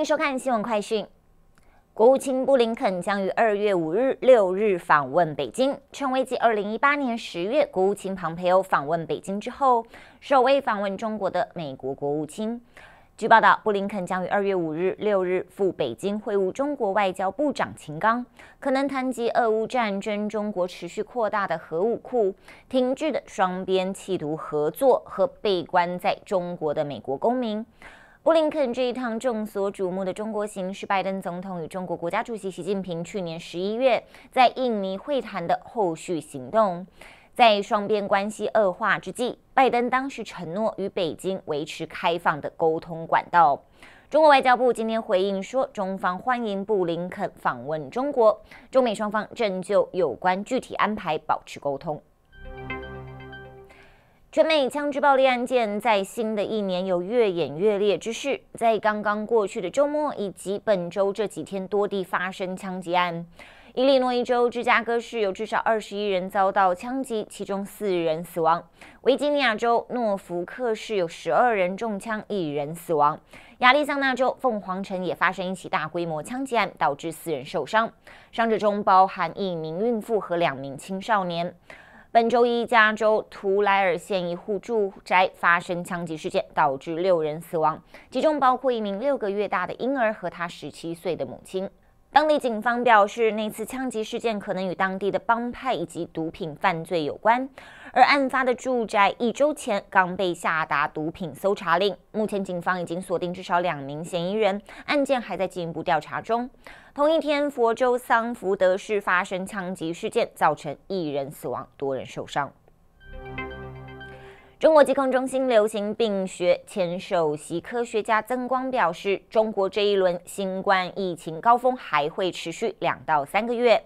欢迎收看新闻快讯。国务卿布林肯将于二月五日、六日访问北京，成为继二零一八年十月国务卿蓬佩奥访问北京之后，首位访问中国的美国国务卿。据报道，布林肯将于二月五日、六日赴北京会晤中国外交部长秦刚，可能谈及俄乌战争、中国持续扩大的核武库、停滞的双边气图合作和被关在中国的美国公民。布林肯这一趟众所瞩目的中国行，是拜登总统与中国国家主席习近平去年十一月在印尼会谈的后续行动。在双边关系恶化之际，拜登当时承诺与北京维持开放的沟通管道。中国外交部今天回应说，中方欢迎布林肯访问中国，中美双方正就有关具体安排保持沟通。全美枪支暴力案件在新的一年有越演越烈之势。在刚刚过去的周末以及本周这几天，多地发生枪击案。伊利诺伊州芝加哥市有至少二十一人遭到枪击，其中四人死亡；维吉尼亚州诺福克市有十二人中枪，一人死亡；亚利桑那州凤凰城也发生一起大规模枪击案，导致四人受伤，伤者中包含一名孕妇和两名青少年。本周一，加州图莱尔县一户住宅发生枪击事件，导致六人死亡，其中包括一名六个月大的婴儿和他十七岁的母亲。当地警方表示，那次枪击事件可能与当地的帮派以及毒品犯罪有关。而案发的住宅一周前刚被下达毒品搜查令，目前警方已经锁定至少两名嫌疑人，案件还在进一步调查中。同一天，佛州桑福德市发生枪击事件，造成一人死亡，多人受伤。中国疾控中心流行病学前首席科学家曾光表示，中国这一轮新冠疫情高峰还会持续两到三个月。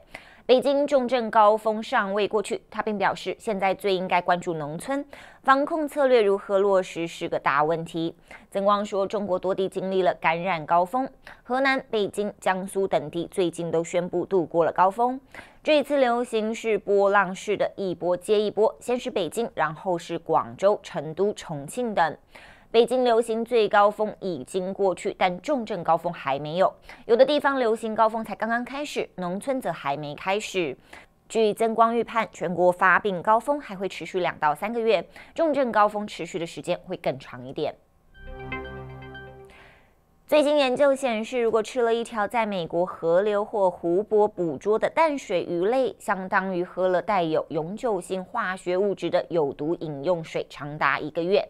北京重症高峰尚未过去，他并表示，现在最应该关注农村，防控策略如何落实是个大问题。曾光说，中国多地经历了感染高峰，河南、北京、江苏等地最近都宣布度过了高峰。这一次流行是波浪式的一波接一波，先是北京，然后是广州、成都、重庆等。北京流行最高峰已经过去，但重症高峰还没有。有的地方流行高峰才刚刚开始，农村则还没开始。据曾光预判，全国发病高峰还会持续两到三个月，重症高峰持续的时间会更长一点。最新研究显示，如果吃了一条在美国河流或湖泊捕捉的淡水鱼类，相当于喝了带有永久性化学物质的有毒饮用水长达一个月。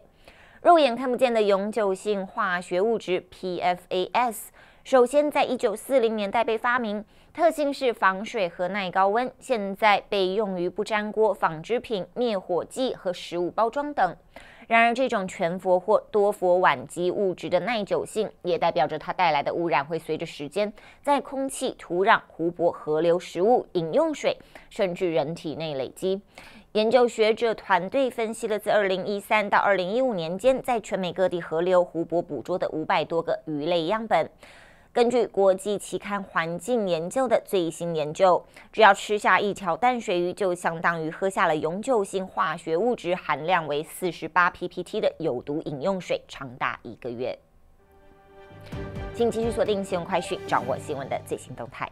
肉眼看不见的永久性化学物质 PFS，a 首先在一九四零年代被发明，特性是防水和耐高温，现在被用于不粘锅、纺织品、灭火剂和食物包装等。然而，这种全氟或多氟烷基物质的耐久性，也代表着它带来的污染会随着时间在空气、土壤、湖泊、河流、食物、饮用水，甚至人体内累积。研究学者团队分析了自二零一三到二零一五年间，在全美各地河流、湖泊捕捉的五百多个鱼类样本。根据国际期刊《环境研究》的最新研究，只要吃下一条淡水鱼，就相当于喝下了永久性化学物质含量为四十八 ppt 的有毒饮用水长达一个月。请继续锁定《新闻快讯》，掌握新闻的最新动态。